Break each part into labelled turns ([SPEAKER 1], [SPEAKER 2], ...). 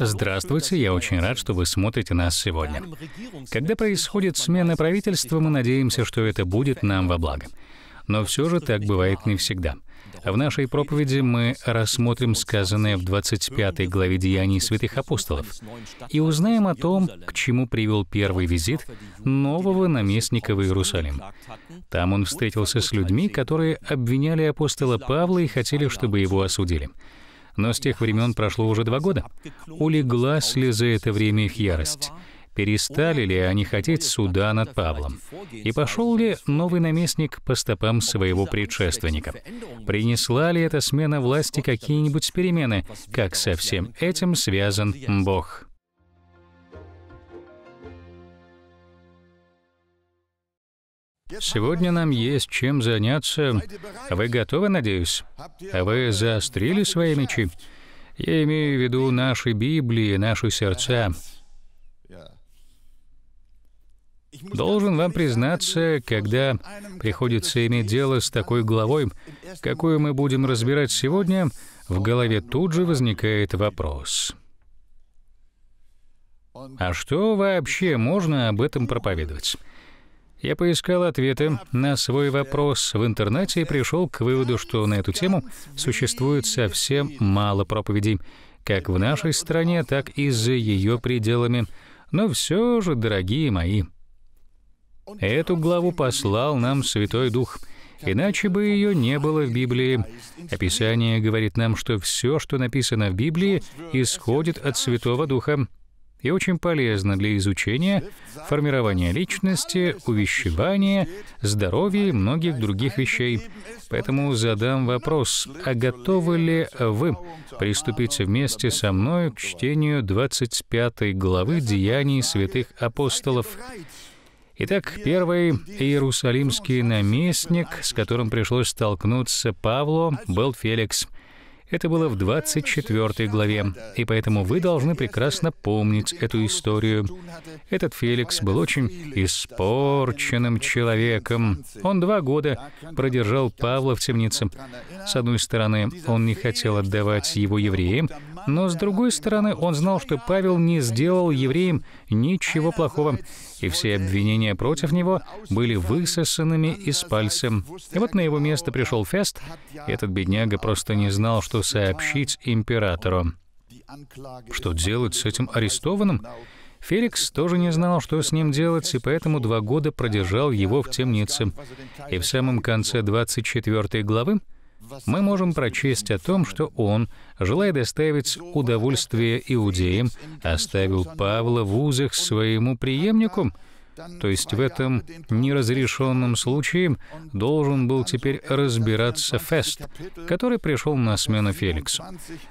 [SPEAKER 1] Здравствуйте, я очень рад, что вы смотрите нас сегодня. Когда происходит смена правительства, мы надеемся, что это будет нам во благо. Но все же так бывает не всегда. В нашей проповеди мы рассмотрим сказанное в 25 главе Деяний святых апостолов и узнаем о том, к чему привел первый визит нового наместника в Иерусалим. Там он встретился с людьми, которые обвиняли апостола Павла и хотели, чтобы его осудили. Но с тех времен прошло уже два года. Улеглась ли за это время их ярость? Перестали ли они хотеть суда над Павлом? И пошел ли новый наместник по стопам своего предшественника? Принесла ли эта смена власти какие-нибудь перемены? Как со всем этим связан Бог? Сегодня нам есть чем заняться. Вы готовы, надеюсь? А вы заострили свои мечи? Я имею в виду наши Библии, наши сердца. Должен вам признаться, когда приходится иметь дело с такой главой, какую мы будем разбирать сегодня, в голове тут же возникает вопрос. А что вообще можно об этом проповедовать? Я поискал ответы на свой вопрос в интернете и пришел к выводу, что на эту тему существует совсем мало проповедей, как в нашей стране, так и за ее пределами. Но все же, дорогие мои, эту главу послал нам Святой Дух — иначе бы ее не было в Библии. Описание говорит нам, что все, что написано в Библии, исходит от Святого Духа и очень полезно для изучения, формирования личности, увещевания, здоровья и многих других вещей. Поэтому задам вопрос, а готовы ли вы приступить вместе со мной к чтению 25 главы «Деяний святых апостолов»? Итак, первый иерусалимский наместник, с которым пришлось столкнуться Павлу, был Феликс — это было в 24 главе, и поэтому вы должны прекрасно помнить эту историю. Этот Феликс был очень испорченным человеком. Он два года продержал Павла в темнице. С одной стороны, он не хотел отдавать его евреям, но, с другой стороны, он знал, что Павел не сделал евреям ничего плохого, и все обвинения против него были высосанными из пальца. И вот на его место пришел Фест, и этот бедняга просто не знал, что сообщить императору. Что делать с этим арестованным? Феликс тоже не знал, что с ним делать, и поэтому два года продержал его в темнице. И в самом конце 24 главы мы можем прочесть о том, что он, желая доставить удовольствие иудеям, оставил Павла в узах своему преемнику, то есть в этом неразрешенном случае должен был теперь разбираться Фест, который пришел на смену Феликсу.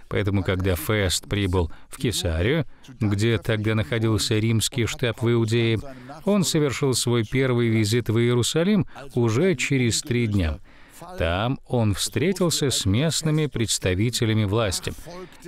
[SPEAKER 1] Поэтому, когда Фест прибыл в Кесарию, где тогда находился римский штаб в Иудее, он совершил свой первый визит в Иерусалим уже через три дня — там он встретился с местными представителями власти.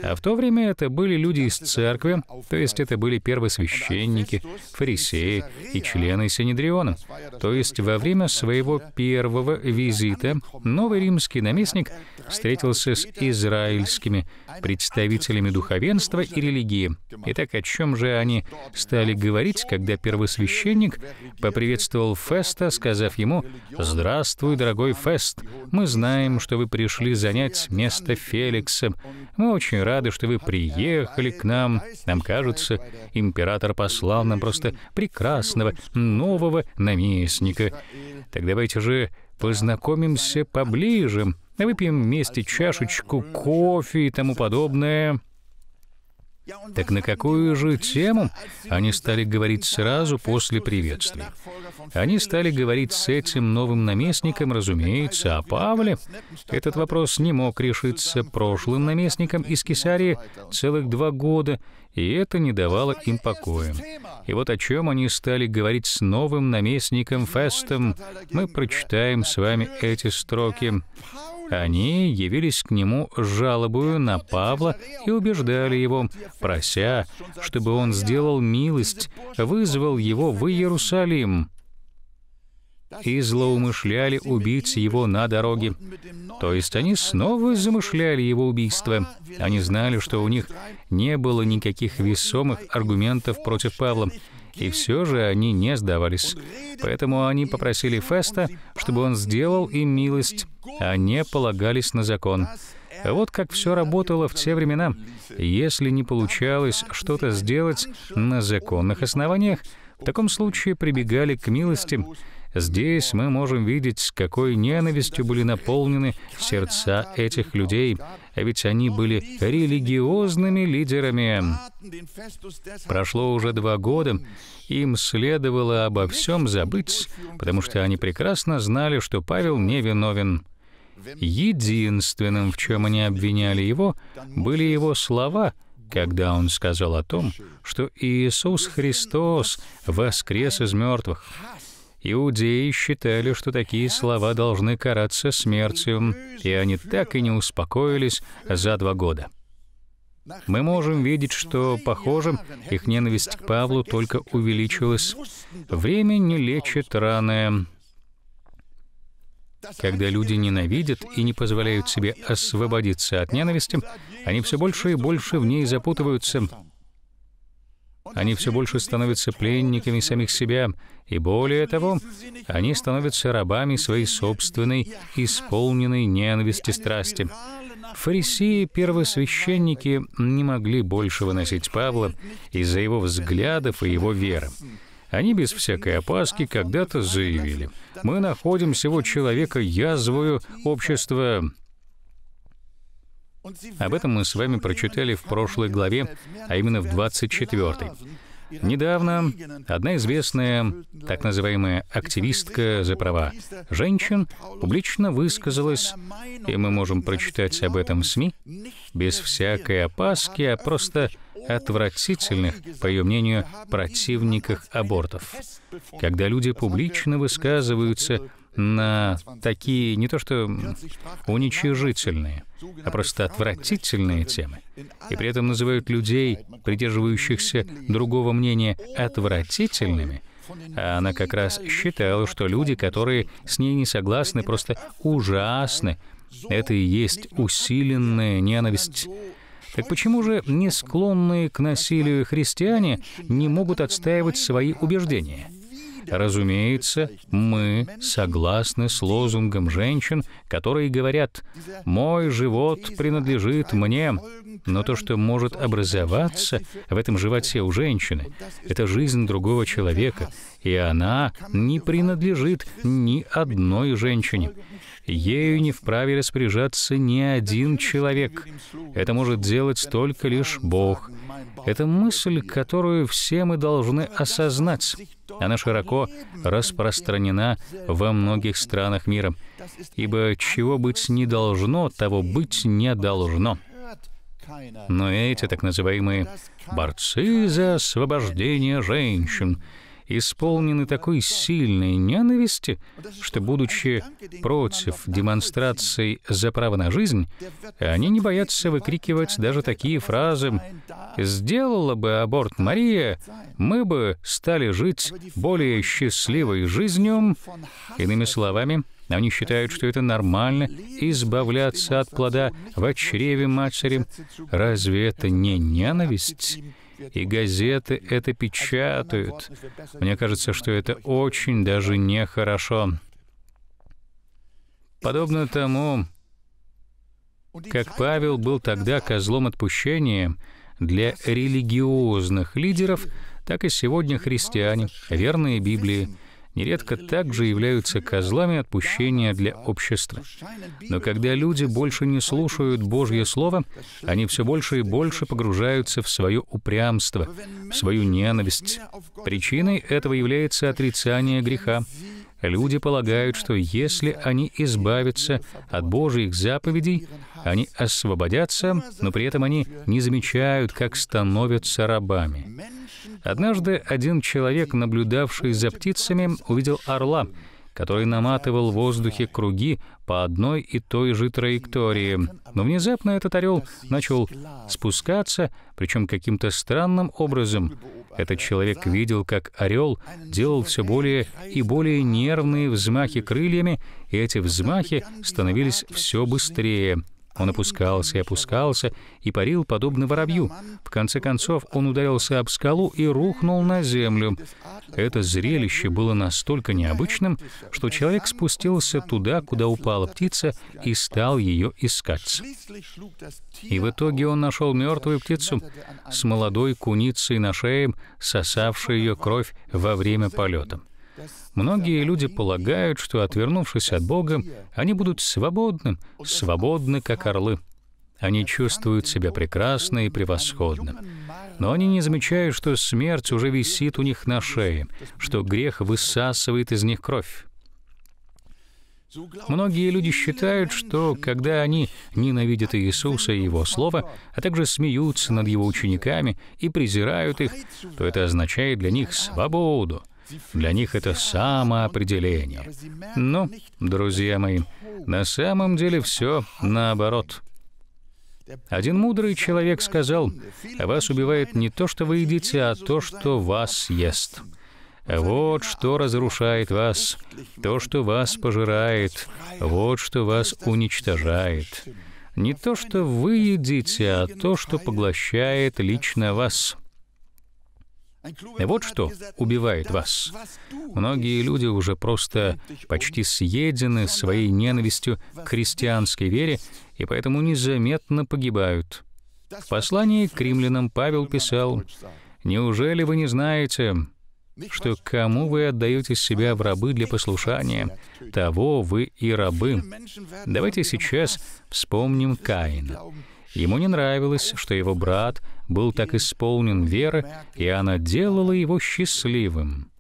[SPEAKER 1] А в то время это были люди из церкви, то есть это были первосвященники, фарисеи и члены Синедриона. То есть во время своего первого визита новый римский наместник встретился с израильскими представителями духовенства и религии. Итак, о чем же они стали говорить, когда первосвященник поприветствовал Феста, сказав ему «Здравствуй, дорогой Фест, мы знаем, что вы пришли занять место Феликса. Мы очень рады, что вы приехали к нам. Нам кажется, император послал нам просто прекрасного, нового наместника. Так давайте же познакомимся поближе». Выпьем вместе чашечку кофе и тому подобное. Так на какую же тему они стали говорить сразу после приветствия? Они стали говорить с этим новым наместником, разумеется, о Павле. Этот вопрос не мог решиться прошлым наместником из Кесарии целых два года, и это не давало им покоя. И вот о чем они стали говорить с новым наместником Фестом, мы прочитаем с вами эти строки. Они явились к нему с жалобою на Павла и убеждали его, прося, чтобы он сделал милость, вызвал его в Иерусалим и злоумышляли убить его на дороге. То есть они снова замышляли его убийство. Они знали, что у них не было никаких весомых аргументов против Павла. И все же они не сдавались. Поэтому они попросили Феста, чтобы он сделал им милость, а не полагались на закон. Вот как все работало в те времена. Если не получалось что-то сделать на законных основаниях, в таком случае прибегали к милости, Здесь мы можем видеть, с какой ненавистью были наполнены сердца этих людей, а ведь они были религиозными лидерами. Прошло уже два года, им следовало обо всем забыть, потому что они прекрасно знали, что Павел не виновен. Единственным, в чем они обвиняли его, были его слова — когда он сказал о том, что Иисус Христос воскрес из мертвых. Иудеи считали, что такие слова должны караться смертью, и они так и не успокоились за два года. Мы можем видеть, что, похоже, их ненависть к Павлу только увеличилась. Время не лечит раны. Когда люди ненавидят и не позволяют себе освободиться от ненависти, они все больше и больше в ней запутываются, они все больше становятся пленниками самих себя, и более того, они становятся рабами своей собственной, исполненной ненависти страсти. Фарисеи и первосвященники не могли больше выносить Павла из-за его взглядов и его веры. Они без всякой опаски когда-то заявили, «Мы находим всего человека язвою общества об этом мы с вами прочитали в прошлой главе, а именно в 24. Недавно одна известная так называемая активистка за права женщин публично высказалась, и мы можем прочитать об этом в СМИ, без всякой опаски, а просто отвратительных, по ее мнению, противниках абортов. Когда люди публично высказываются на такие не то что уничижительные, а просто отвратительные темы. И при этом называют людей, придерживающихся другого мнения, отвратительными, а она как раз считала, что люди, которые с ней не согласны, просто ужасны. Это и есть усиленная ненависть так почему же не склонные к насилию христиане не могут отстаивать свои убеждения? Разумеется, мы согласны с лозунгом женщин, которые говорят «мой живот принадлежит мне», но то, что может образоваться в этом животе у женщины, это жизнь другого человека, и она не принадлежит ни одной женщине. Ею не вправе распоряжаться ни один человек. Это может делать только лишь Бог. Это мысль, которую все мы должны осознать. Она широко распространена во многих странах мира. Ибо чего быть не должно, того быть не должно. Но эти так называемые «борцы за освобождение женщин» исполнены такой сильной ненависти, что, будучи против демонстраций за право на жизнь, они не боятся выкрикивать даже такие фразы «Сделала бы аборт Мария, мы бы стали жить более счастливой жизнью». Иными словами, они считают, что это нормально избавляться от плода в чреве матери. Разве это не ненависть? и газеты это печатают. Мне кажется, что это очень даже нехорошо. Подобно тому, как Павел был тогда козлом отпущения для религиозных лидеров, так и сегодня христиане, верные Библии, нередко также являются козлами отпущения для общества. Но когда люди больше не слушают Божье Слово, они все больше и больше погружаются в свое упрямство, в свою ненависть. Причиной этого является отрицание греха. Люди полагают, что если они избавятся от Божьих заповедей, они освободятся, но при этом они не замечают, как становятся рабами. Однажды один человек, наблюдавший за птицами, увидел орла, который наматывал в воздухе круги по одной и той же траектории. Но внезапно этот орел начал спускаться, причем каким-то странным образом. Этот человек видел, как орел делал все более и более нервные взмахи крыльями, и эти взмахи становились все быстрее. Он опускался и опускался, и парил, подобно воробью. В конце концов, он ударился об скалу и рухнул на землю. Это зрелище было настолько необычным, что человек спустился туда, куда упала птица, и стал ее искать. И в итоге он нашел мертвую птицу с молодой куницей на шее, сосавшей ее кровь во время полета. Многие люди полагают, что, отвернувшись от Бога, они будут свободны, свободны, как орлы. Они чувствуют себя прекрасно и превосходно. Но они не замечают, что смерть уже висит у них на шее, что грех высасывает из них кровь. Многие люди считают, что когда они ненавидят Иисуса и Его Слово, а также смеются над Его учениками и презирают их, то это означает для них свободу. Для них это самоопределение. Но, ну, друзья мои, на самом деле все наоборот. Один мудрый человек сказал, «Вас убивает не то, что вы едите, а то, что вас ест». Вот что разрушает вас, то, что вас пожирает, вот что вас уничтожает. Не то, что вы едите, а то, что поглощает лично вас. И вот что убивает вас. Многие люди уже просто почти съедены своей ненавистью к христианской вере и поэтому незаметно погибают. В послании к римлянам Павел писал, «Неужели вы не знаете, что кому вы отдаете себя в рабы для послушания, того вы и рабы. Давайте сейчас вспомним Каина. Ему не нравилось, что его брат был так исполнен веры, и она делала его счастливым.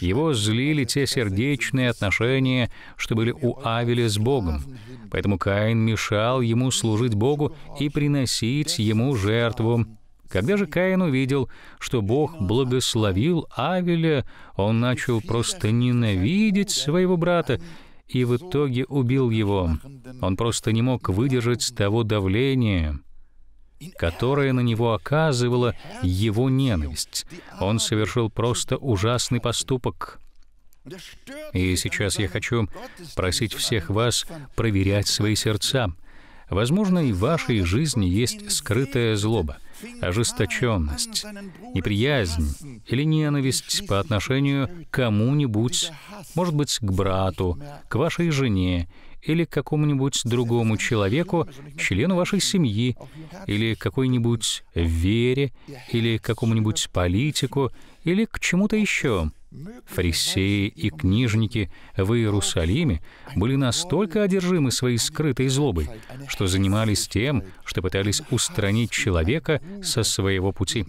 [SPEAKER 1] Его злили те сердечные отношения, что были у Авеля с Богом. Поэтому Каин мешал ему служить Богу и приносить ему жертву. Когда же Каин увидел, что Бог благословил Авеля, он начал просто ненавидеть своего брата и в итоге убил его. Он просто не мог выдержать того давления, которое на него оказывала его ненависть. Он совершил просто ужасный поступок. И сейчас я хочу просить всех вас проверять свои сердца. Возможно, и в вашей жизни есть скрытая злоба, ожесточенность, неприязнь или ненависть по отношению к кому-нибудь, может быть, к брату, к вашей жене или какому-нибудь другому человеку, члену вашей семьи, или какой-нибудь вере, или какому-нибудь политику, или к чему-то еще. Фарисеи и книжники в Иерусалиме были настолько одержимы своей скрытой злобой, что занимались тем, что пытались устранить человека со своего пути.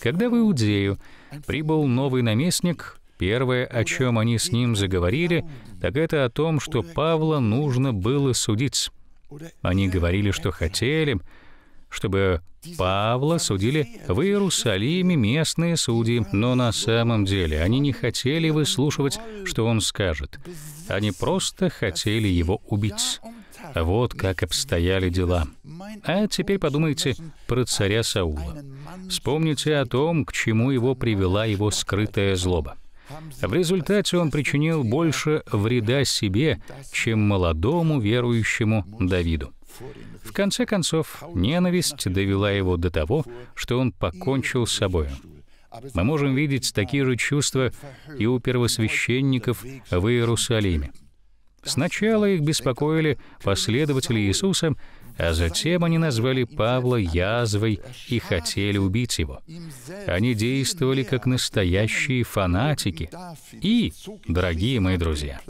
[SPEAKER 1] Когда в Иудею прибыл новый наместник, Первое, о чем они с ним заговорили, так это о том, что Павла нужно было судить. Они говорили, что хотели, чтобы Павла судили в Иерусалиме местные судьи, но на самом деле они не хотели выслушивать, что он скажет. Они просто хотели его убить. Вот как обстояли дела. А теперь подумайте про царя Саула. Вспомните о том, к чему его привела его скрытая злоба. В результате он причинил больше вреда себе, чем молодому верующему Давиду. В конце концов, ненависть довела его до того, что он покончил с собой. Мы можем видеть такие же чувства и у первосвященников в Иерусалиме. Сначала их беспокоили последователи Иисуса, а затем они назвали Павла язвой и хотели убить его. Они действовали как настоящие фанатики. И, дорогие мои друзья,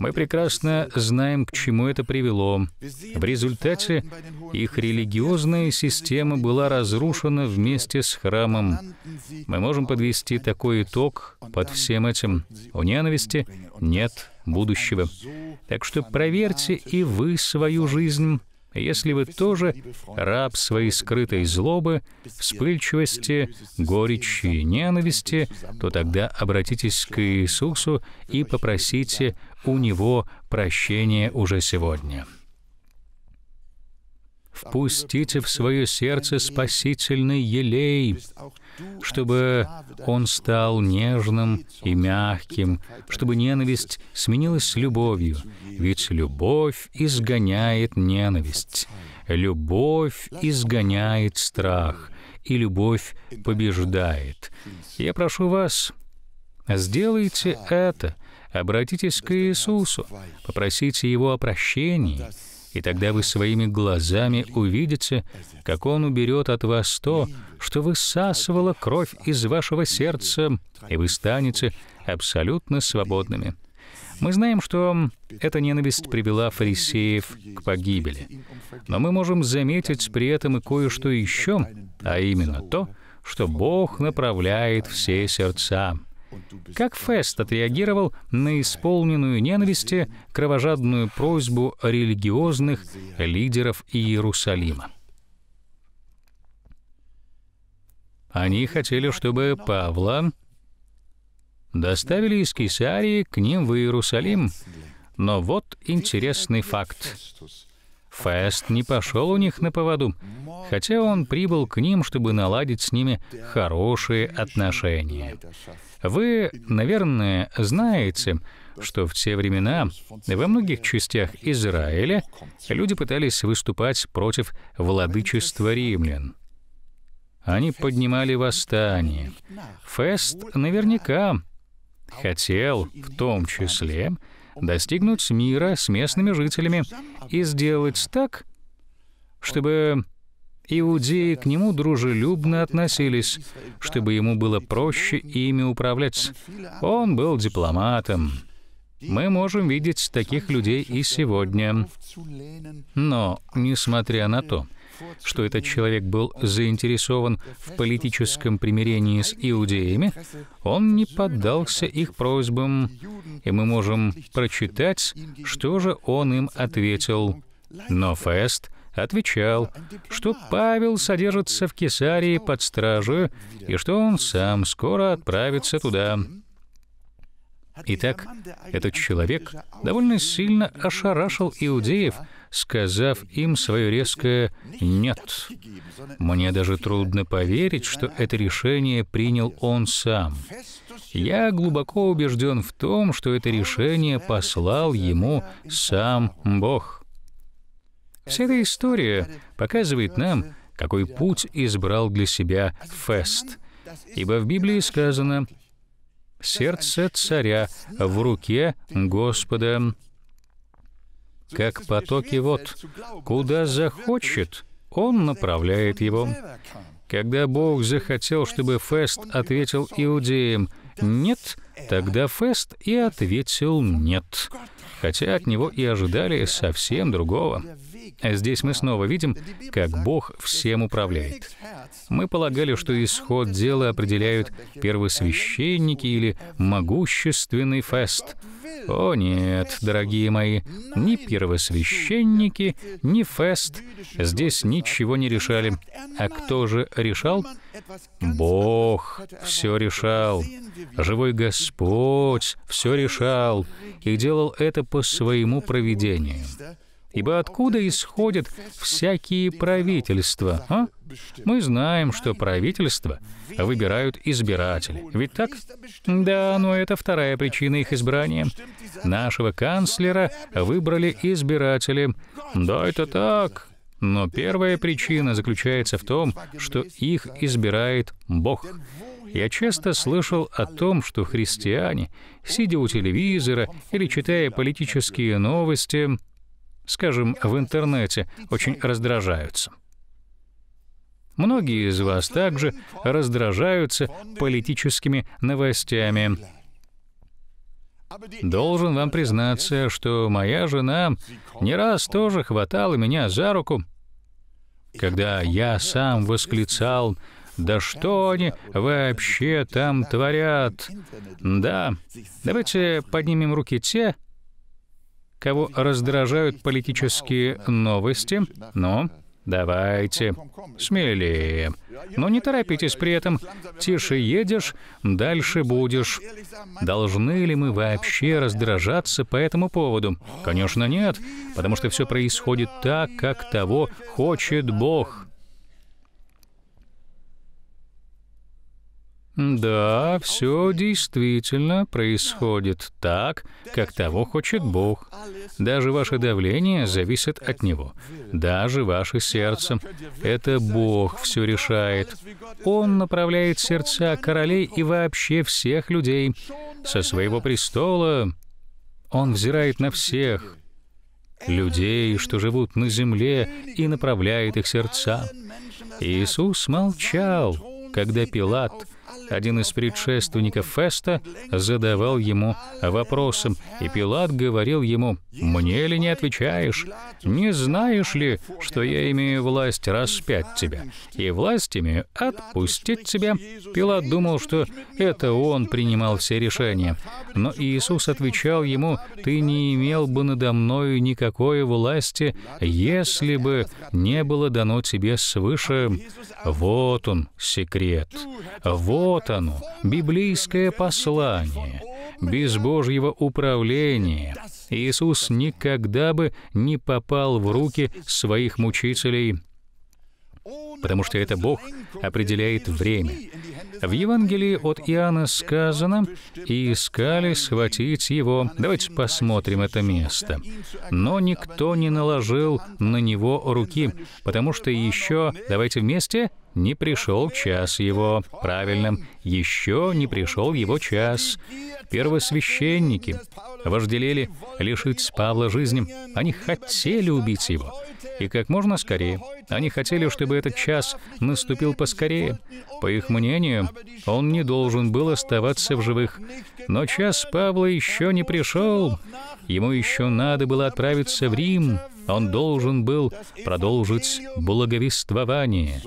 [SPEAKER 1] мы прекрасно знаем, к чему это привело. В результате их религиозная система была разрушена вместе с храмом. Мы можем подвести такой итог под всем этим. У ненависти нет будущего. Так что проверьте и вы свою жизнь если вы тоже раб своей скрытой злобы, вспыльчивости, горечи и ненависти, то тогда обратитесь к Иисусу и попросите у Него прощения уже сегодня впустите в свое сердце спасительный елей, чтобы он стал нежным и мягким, чтобы ненависть сменилась любовью, ведь любовь изгоняет ненависть, любовь изгоняет страх, и любовь побеждает. Я прошу вас, сделайте это, обратитесь к Иисусу, попросите Его о прощении, и тогда вы своими глазами увидите, как Он уберет от вас то, что высасывало кровь из вашего сердца, и вы станете абсолютно свободными. Мы знаем, что эта ненависть привела фарисеев к погибели. Но мы можем заметить при этом и кое-что еще, а именно то, что Бог направляет все сердца. Как Фест отреагировал на исполненную ненависти кровожадную просьбу религиозных лидеров Иерусалима? Они хотели, чтобы Павла доставили из Кесарии к ним в Иерусалим. Но вот интересный факт. Фест не пошел у них на поводу, хотя он прибыл к ним, чтобы наладить с ними хорошие отношения. Вы, наверное, знаете, что в те времена во многих частях Израиля люди пытались выступать против владычества римлян. Они поднимали восстание. Фест наверняка хотел, в том числе, достигнуть мира с местными жителями и сделать так, чтобы Иудеи к нему дружелюбно относились, чтобы ему было проще ими управлять. Он был дипломатом. Мы можем видеть таких людей и сегодня. Но, несмотря на то, что этот человек был заинтересован в политическом примирении с иудеями, он не поддался их просьбам, и мы можем прочитать, что же он им ответил. Но Фест отвечал, что Павел содержится в Кесарии под стражу и что он сам скоро отправится туда. Итак, этот человек довольно сильно ошарашил иудеев, сказав им свое резкое «нет». Мне даже трудно поверить, что это решение принял он сам. Я глубоко убежден в том, что это решение послал ему сам Бог. Вся эта история показывает нам, какой путь избрал для себя Фест. Ибо в Библии сказано «Сердце царя в руке Господа, как потоки вод, куда захочет, он направляет его». Когда Бог захотел, чтобы Фест ответил иудеям «нет», тогда Фест и ответил «нет», хотя от него и ожидали совсем другого. А здесь мы снова видим, как Бог всем управляет. Мы полагали, что исход дела определяют первосвященники или могущественный фест. О нет, дорогие мои, ни первосвященники, ни фест здесь ничего не решали. А кто же решал? Бог все решал. Живой Господь все решал и делал это по своему проведению. Ибо откуда исходят всякие правительства, а? Мы знаем, что правительства выбирают избиратели. Ведь так? Да, но это вторая причина их избрания. Нашего канцлера выбрали избиратели. Да, это так. Но первая причина заключается в том, что их избирает Бог. Я часто слышал о том, что христиане, сидя у телевизора или читая политические новости, скажем, в интернете, очень раздражаются. Многие из вас также раздражаются политическими новостями. Должен вам признаться, что моя жена не раз тоже хватала меня за руку, когда я сам восклицал «Да что они вообще там творят?» Да, давайте поднимем руки те, кого раздражают политические новости, но ну, Давайте, смелее. Но не торопитесь при этом. Тише едешь, дальше будешь. Должны ли мы вообще раздражаться по этому поводу? Конечно, нет, потому что все происходит так, как того хочет Бог. Да, все действительно происходит так, как того хочет Бог. Даже ваше давление зависит от Него. Даже ваше сердце. Это Бог все решает. Он направляет сердца королей и вообще всех людей. Со своего престола Он взирает на всех, людей, что живут на земле, и направляет их сердца. Иисус молчал, когда Пилат один из предшественников Феста, задавал ему вопросом, и Пилат говорил ему, «Мне ли не отвечаешь? Не знаешь ли, что я имею власть распять тебя, и власть имею отпустить тебя?» Пилат думал, что это он принимал все решения, но Иисус отвечал ему, «Ты не имел бы надо мною никакой власти, если бы не было дано тебе свыше». Вот он, секрет. Вот вот оно, библейское послание. Без Божьего управления Иисус никогда бы не попал в руки своих мучителей, потому что это Бог определяет время. В Евангелии от Иоанна сказано «И искали схватить его». Давайте посмотрим это место. «Но никто не наложил на него руки, потому что еще...» Давайте вместе не пришел час его, правильно, еще не пришел его час. Первосвященники вожделели лишить Павла жизни, они хотели убить его, и как можно скорее. Они хотели, чтобы этот час наступил поскорее. По их мнению, он не должен был оставаться в живых. Но час Павла еще не пришел. Ему еще надо было отправиться в Рим, он должен был продолжить благовествование.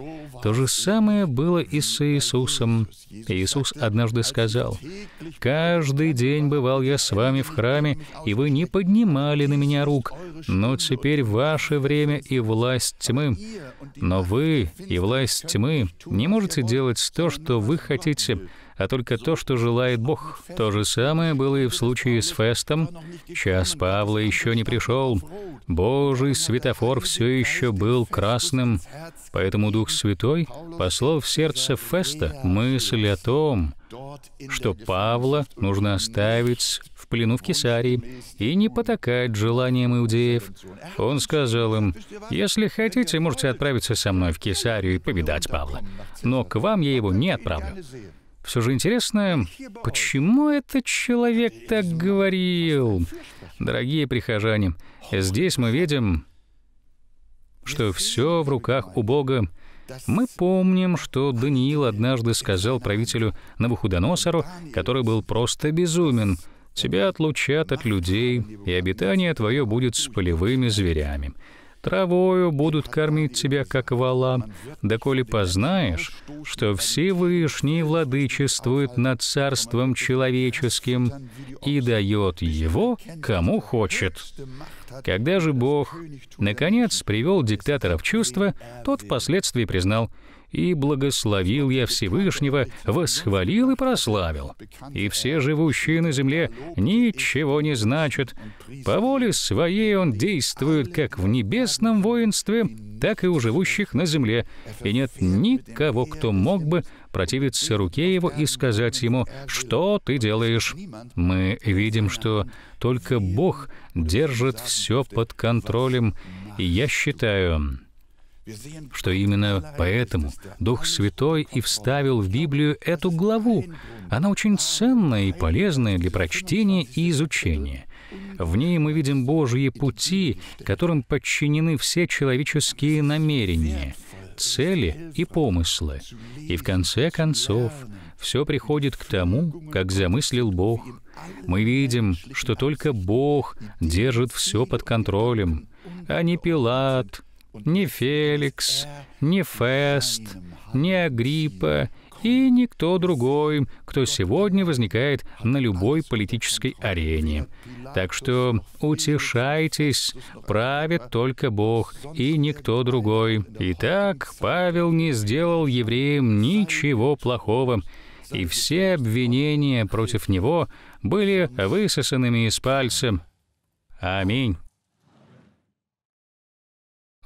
[SPEAKER 1] То же самое было и с Иисусом. Иисус однажды сказал, «Каждый день бывал я с вами в храме, и вы не поднимали на меня рук, но теперь ваше время и власть тьмы. Но вы и власть тьмы не можете делать то, что вы хотите, а только то, что желает Бог. То же самое было и в случае с Фестом. Час Павла еще не пришел. Божий светофор все еще был красным. Поэтому Дух Святой послал в сердце Феста мысль о том, что Павла нужно оставить в плену в Кесарии и не потакать желаниям иудеев. Он сказал им, «Если хотите, можете отправиться со мной в Кесарию и повидать Павла, но к вам я его не отправлю». Все же интересно, почему этот человек так говорил? Дорогие прихожане, здесь мы видим, что все в руках у Бога. Мы помним, что Даниил однажды сказал правителю Навуходоносору, который был просто безумен, «Тебя отлучат от людей, и обитание твое будет с полевыми зверями». Травою будут кормить тебя, как вала, доколе познаешь, что Всевышний владычествует над царством человеческим и дает его, кому хочет. Когда же Бог, наконец, привел диктатора в чувство, тот впоследствии признал — и благословил я Всевышнего, восхвалил и прославил. И все живущие на земле ничего не значат. По воле своей он действует как в небесном воинстве, так и у живущих на земле, и нет никого, кто мог бы противиться руке его и сказать ему, «Что ты делаешь?» Мы видим, что только Бог держит все под контролем, и я считаю, что именно поэтому Дух Святой и вставил в Библию эту главу. Она очень ценная и полезная для прочтения и изучения. В ней мы видим Божьи пути, которым подчинены все человеческие намерения, цели и помыслы. И в конце концов, все приходит к тому, как замыслил Бог. Мы видим, что только Бог держит все под контролем, а не Пилат, ни Феликс, ни Фест, ни Агриппа и никто другой, кто сегодня возникает на любой политической арене. Так что утешайтесь, правит только Бог и никто другой. Итак, Павел не сделал евреям ничего плохого, и все обвинения против него были высосанными из пальца. Аминь.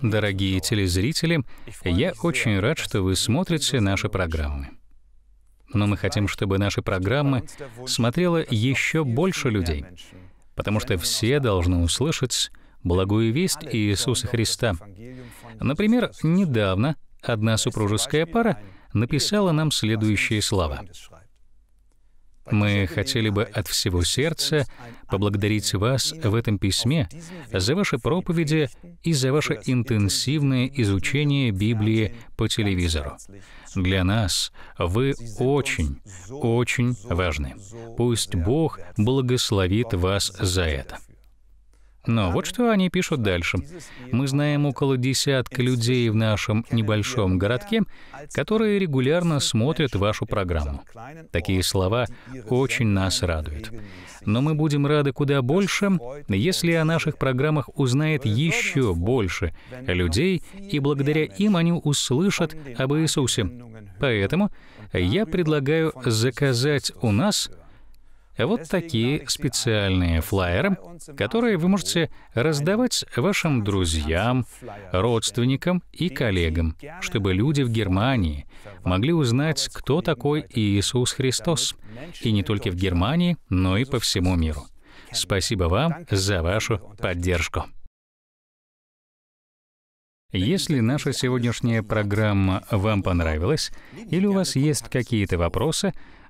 [SPEAKER 1] Дорогие телезрители, я очень рад, что вы смотрите наши программы. Но мы хотим, чтобы наши программы смотрело еще больше людей, потому что все должны услышать благую весть Иисуса Христа. Например, недавно одна супружеская пара написала нам следующие слова. Мы хотели бы от всего сердца поблагодарить вас в этом письме за ваши проповеди и за ваше интенсивное изучение Библии по телевизору. Для нас вы очень, очень важны. Пусть Бог благословит вас за это. Но вот что они пишут дальше. Мы знаем около десятка людей в нашем небольшом городке, которые регулярно смотрят вашу программу. Такие слова очень нас радуют. Но мы будем рады куда больше, если о наших программах узнает еще больше людей, и благодаря им они услышат об Иисусе. Поэтому я предлагаю заказать у нас — вот такие специальные флаеры, которые вы можете раздавать вашим друзьям, родственникам и коллегам, чтобы люди в Германии могли узнать, кто такой Иисус Христос. И не только в Германии, но и по всему миру. Спасибо вам за вашу поддержку. Если наша сегодняшняя программа вам понравилась, или у вас есть какие-то вопросы,